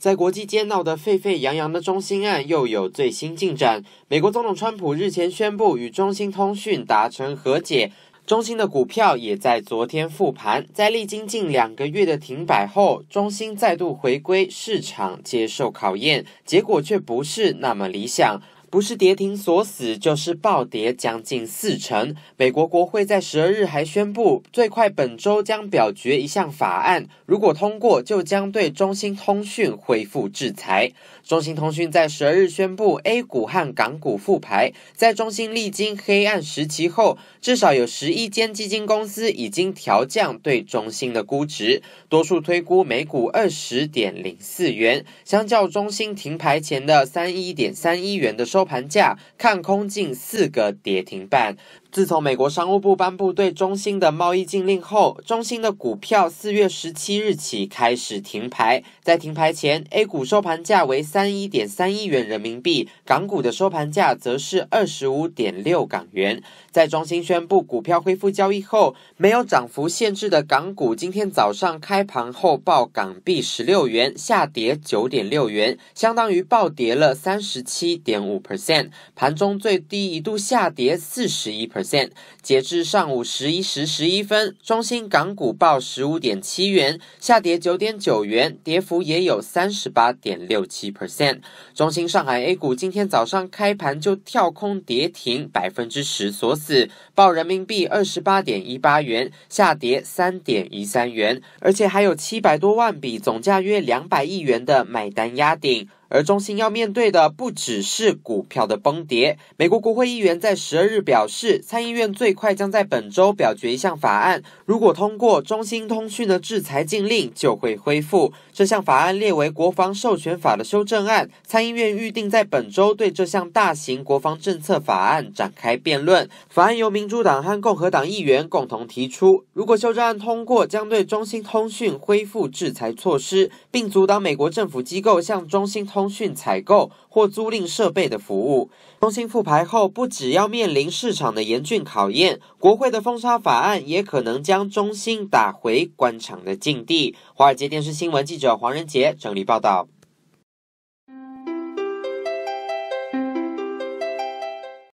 在国际间闹得沸沸扬扬的中兴案又有最新进展。美国总统川普日前宣布与中兴通讯达成和解，中兴的股票也在昨天复盘。在历经近两个月的停摆后，中兴再度回归市场接受考验，结果却不是那么理想。不是跌停锁死，就是暴跌将近四成。美国国会在十二日还宣布，最快本周将表决一项法案，如果通过，就将对中兴通讯恢复制裁。中兴通讯在十二日宣布 A 股和港股复牌。在中兴历经黑暗时期后，至少有十亿间基金公司已经调降对中兴的估值，多数推估每股二十点零四元，相较中兴停牌前的三一点三一元的收。收盘价看空近四个跌停板。自从美国商务部颁布对中兴的贸易禁令后，中兴的股票四月十七日起开始停牌。在停牌前，A 股收盘价为三一点三亿元人民币，港股的收盘价则是二十五点六港元。在中兴宣布股票恢复交易后，没有涨幅限制的港股今天早上开盘后报港币十六元，下跌九点六元，相当于暴跌了三十七点五 percent，盘中最低一度下跌四十一。percent，截至上午十一时十一分，中心港股报十五点七元，下跌九点九元，跌幅也有三十八点六七 percent。中心上海 A 股今天早上开盘就跳空跌停，百分之十锁死，报人民币二十八点一八元，下跌三点一三元，而且还有七百多万笔，总价约两百亿元的买单压顶。而中兴要面对的不只是股票的崩跌。美国国会议员在十二日表示，参议院最快将在本周表决一项法案，如果通过，中兴通讯的制裁禁令就会恢复。这项法案列为国防授权法的修正案，参议院预定在本周对这项大型国防政策法案展开辩论。法案由民主党和共和党议员共同提出。如果修正案通过，将对中兴通讯恢复制裁措施，并阻挡美国政府机构向中兴通。通讯采购或租赁设备的服务，中兴复牌后不只要面临市场的严峻考验，国会的封杀法案也可能将中兴打回官场的境地。华尔街电视新闻记者黄仁杰整理报道。